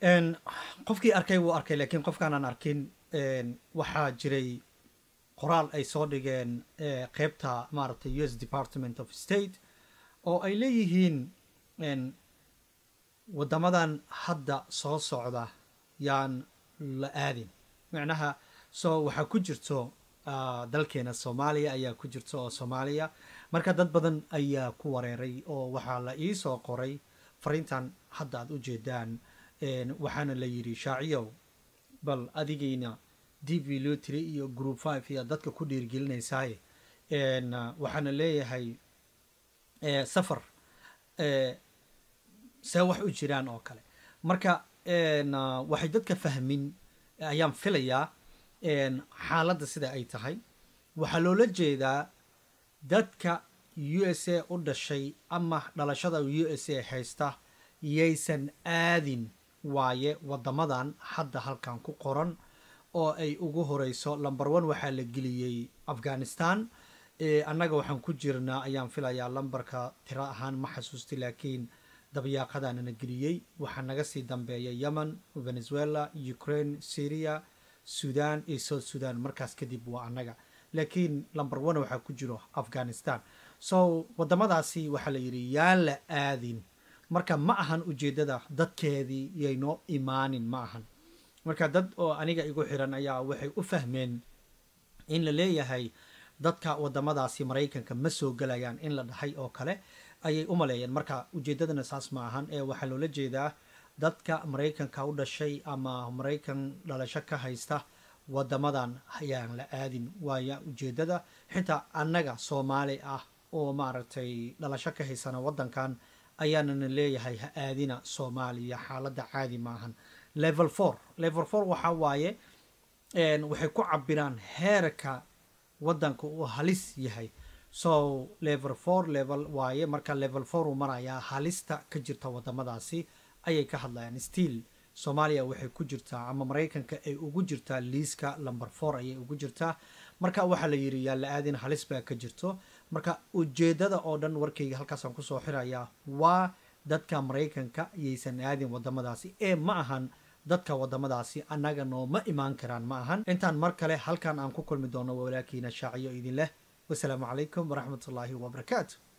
qofkii arkay wuu arkay laakiin qofkaanaan arkin waxaa jiray qoraal ay soo dhigeen e, qeybta maaragtay u s department of state oo ay leeyihiin waddamadan hadda soo socda yaan la aadin micnaha soo waxaa ku jirto dalkeena soomaaliya ayaa ku jirto oo soomaaliya marka dad badan ayaa ku wareeray oo waxaa la iisoo qoray fariintan hadda aad u jeedaan waxaana la yidhi shaaciyow bal adigayna d loo tiray iyo group five iyo dadka ku dhiirgelinaysaay waxaana leeyahay eh, safar eh, see wax u jiraan oo kale marka waxay dadka fahmin ayaan filayaa xaaladda sida ay tahay waxaa loola jeedaa dadka u s a u dhashay ama dhalashada u s a haysta yaysan aadin waaye waddamadan hadda halkan ku qoran oo ay ugu horeyso lumber one waxaa la geliyey afghanistan annaga waxaan ku jirnaa ayaan filayaa lambarka tiro ahaan ma xasuusti laakiin dabyaaqadaanana geliyey waxaa naga sii dambeeya yemen venezuela ukraine syria sudan iyo south sudan markaas kadib waa annaga laakiin lumber one waxaa ku jiro afghanistan so waddamadaasi waxaa la yidhi yaan la aadin marka ma ahan ujeeddada dadkeedii yaynoo imaanin ma ahan marka dad oo aniga igu xiran ayaa waxay u fahmeen in la leeyahay dadka wadamadaasi maraykanka ma soo galayaan in la dhahay oo kale ayay u maleeyeen marka ujeeddadana saas ma ahan ee waxaa loola jeedaa dadka maraykanka u dhashay ama maraykan dhalasho ka haysta wadamadan ayaan la aadin waaya ujeedada xitaa annaga soomaali ah oo maaragtay dhalasho ka haysana wadankan ayaanana leeyahay ha aadina soomaaliya xaaladda caadi maahan level four level four waxaa waaye waxay ku cabiraan heerka waddanka uu halis yahay so level four level waaye marka level four uu marayaa halista ka jirta wadamadaasi ayay ka hadlayaan still soomaaliya waxay ku jirtaa ama maraykanka ay ugu jirtaa liiska lomber four ayay ugu jirtaa marka waxaa la yidhi yaa la aadin halis baa ka jirto marka ujeedada oo dhan warkayga halkaasaan kusoo xirayaa waa dadka maraykanka yaysan aadin wadamadaasi ee ma ahan dadka wadamadaasi annaga nooma imaan karaan ma ahan intaan mar kale halkan aan ku kulmi doono walaakiina shaaciyo idin leh wasalaamu calaykum waraxmatullaahi wabarakaatu